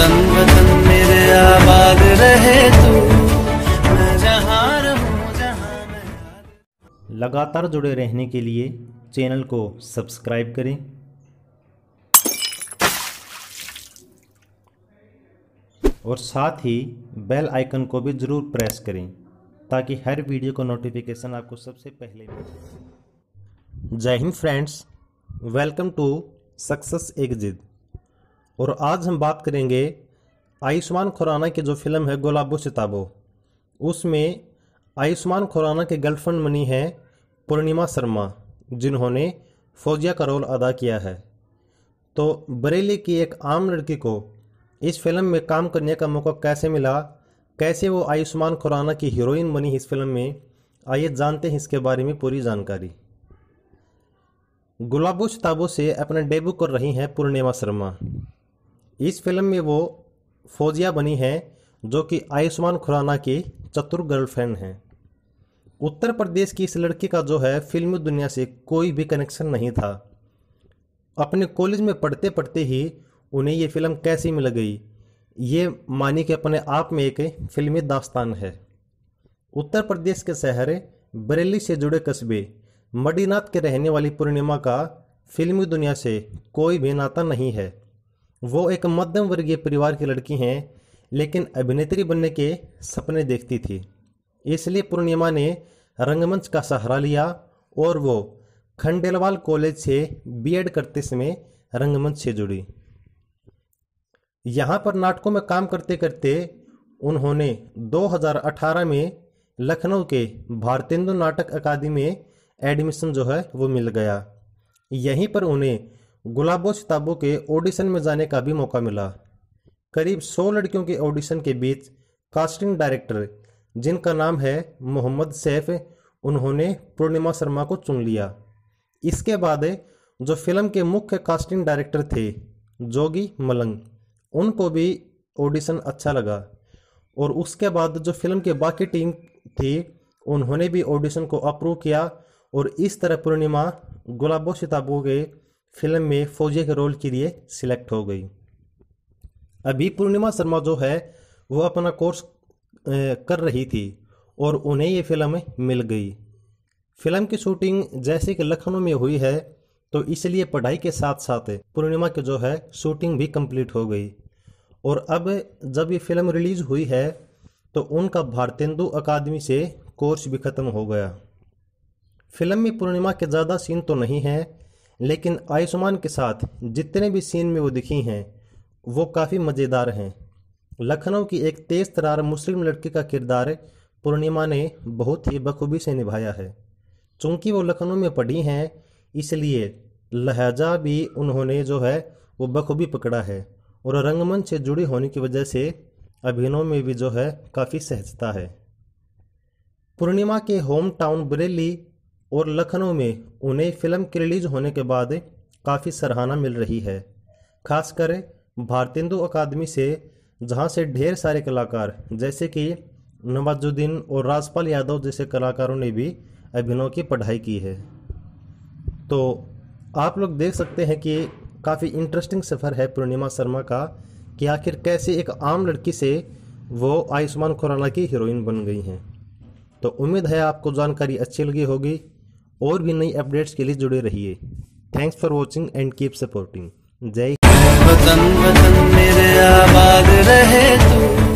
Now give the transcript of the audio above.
वतन वतन मेरे आबाद रहे तू मैं जहां रहूं जहां मैं लगातार जुड़े रहने के लिए चैनल को सब्सक्राइब करें और साथ ही बेल आइकन को भी ज़रूर प्रेस करें ताकि हर वीडियो का नोटिफिकेशन आपको सबसे पहले मिले जय हिंद friends welcome to success exit और आज हम बात करेंगे आयुष्मान खुराना की जो फिल्म है गुलाबो सिताबो उसमें आयुष्मान खुराना के गर्लफ्रेंड बनी हैं पूर्णिमा शर्मा जिन्होंने फौजिया का रोल अदा किया है तो बरेली की एक आम लड़की को इस फिल्म में काम करने का मौका कैसे मिला कैसे वो आयुष्मान खुराना की हीरोइन बनी इस फिल्म में आइए जानते हैं इसके बारे में पूरी जानकारी गुलाबो शताबो से अपना डेब्यू कर रही हैं पूर्णिमा शर्मा इस फिल्म में वो फौजिया बनी हैं जो कि आयुष्मान खुराना की चतुर गर्लफ्रेंड हैं उत्तर प्रदेश की इस लड़की का जो है फिल्मी दुनिया से कोई भी कनेक्शन नहीं था अपने कॉलेज में पढ़ते पढ़ते ही उन्हें ये फिल्म कैसी मिल गई ये मानी कि अपने आप में एक फिल्मी दास्तान है उत्तर प्रदेश के शहर बरेली से जुड़े कस्बे मडीनाथ के रहने वाली पूर्णिमा का फिल्मी दुनिया से कोई भी नाता नहीं है वो एक मध्यम वर्गीय परिवार की लड़की हैं लेकिन अभिनेत्री बनने के सपने देखती थी इसलिए पूर्णिमा ने रंगमंच का सहारा लिया और वो खंडेलवाल कॉलेज से बीएड करते समय रंगमंच से जुड़ी यहाँ पर नाटकों में काम करते करते उन्होंने 2018 में लखनऊ के भारतेंदु नाटक अकादमी में एडमिशन जो है वो मिल गया यहीं पर उन्हें गुलाबोज ताबो के ऑडिशन में जाने का भी मौका मिला करीब सौ लड़कियों के ऑडिशन के बीच कास्टिंग डायरेक्टर जिनका नाम है मोहम्मद सैफ उन्होंने पूर्णिमा शर्मा को चुन लिया इसके बाद जो फिल्म के मुख्य कास्टिंग डायरेक्टर थे जोगी मलंग उनको भी ऑडिशन अच्छा लगा और उसके बाद जो फिल्म के बाकी टीम थी उन्होंने भी ऑडिशन को अप्रूव किया और इस तरह पूर्णिमा गुलाबो सिताबो के फिल्म में फौजिया के रोल के लिए सिलेक्ट हो गई अभी पूर्णिमा शर्मा जो है वह अपना कोर्स कर रही थी और उन्हें ये फिल्म मिल गई फिल्म की शूटिंग जैसे कि लखनऊ में हुई है तो इसलिए पढ़ाई के साथ साथ पूर्णिमा की जो है शूटिंग भी कंप्लीट हो गई और अब जब ये फिल्म रिलीज़ हुई है तो उनका भारतेंदु अकादमी से कोर्स भी ख़त्म हो गया फिल्म में पूर्णिमा के ज़्यादा सीन तो नहीं हैं लेकिन आयुष्मान के साथ जितने भी सीन में वो दिखी हैं वो काफ़ी मज़ेदार हैं लखनऊ की एक तेज़ तरार मुस्लिम लड़की का किरदार पूर्णिमा ने बहुत ही बखूबी से निभाया है चूँकि वो लखनऊ में पढ़ी हैं इसलिए लहजा भी उन्होंने जो है वो बखूबी पकड़ा है और रंगमंच से जुड़ी होने की वजह से अभिनव में भी जो है काफ़ी सहजता है पूर्णिमा के होम टाउन बरेली और लखनऊ में उन्हें फिल्म के रिलीज होने के बाद काफ़ी सराहना मिल रही है खासकर भारतेंदु अकादमी से जहां से ढेर सारे कलाकार जैसे कि नवाजुद्दीन और राजपाल यादव जैसे कलाकारों ने भी अभिनय की पढ़ाई की है तो आप लोग देख सकते हैं कि काफ़ी इंटरेस्टिंग सफ़र है पूर्णिमा शर्मा का कि आखिर कैसे एक आम लड़की से वो आयुष्मान खुराना की हीरोइन बन गई हैं तो उम्मीद है आपको जानकारी अच्छी लगी होगी और भी नई अपडेट्स के लिए जुड़े रहिए thanks for watching and keep supporting जय वतन वतन मेरे आबाद रहे तू